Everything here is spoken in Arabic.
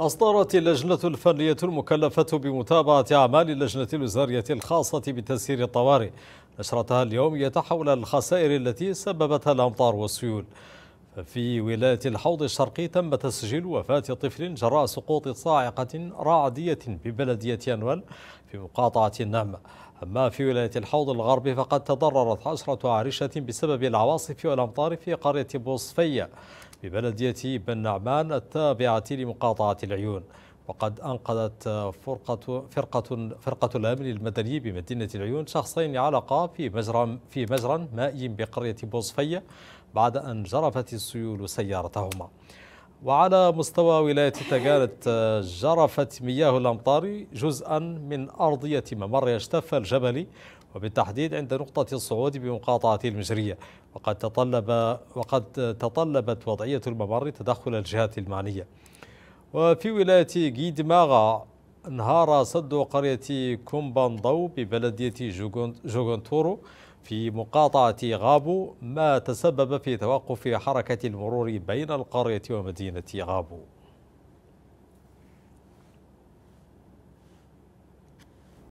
أصدرت اللجنة الفنية المكلفة بمتابعة أعمال اللجنة الوزارية الخاصة بتسيير الطوارئ نشرتها اليوم يتحول الخسائر التي سببتها الأمطار والسيول في ولاية الحوض الشرقي تم تسجيل وفاة طفل جراء سقوط صاعقة رعدية ببلدية أنول في مقاطعة النعمة أما في ولاية الحوض الغربي فقد تضررت عشرة عارشة بسبب العواصف والأمطار في قرية بوصفية ببلدية بن نعمان التابعة لمقاطعة العيون وقد أنقذت فرقة, فرقة, فرقة الأمن المدني بمدينة العيون شخصين علقا في مجرى, في مجرى مائي بقرية بوصفية بعد أن جرفت السيول سيارتهما وعلى مستوى ولاية تقالت آه، جرفت مياه الأمطار جزءا من أرضية ممر يجتف الجبلي وبالتحديد عند نقطة الصعود بمقاطعة المجرية وقد تطلب وقد تطلبت وضعية الممر تدخل الجهات المعنية وفي ولاية جيدماغا انهار سد قرية ضو ببلدية جوغونتورو في مقاطعة غابو ما تسبب في توقف حركة المرور بين القرية ومدينة غابو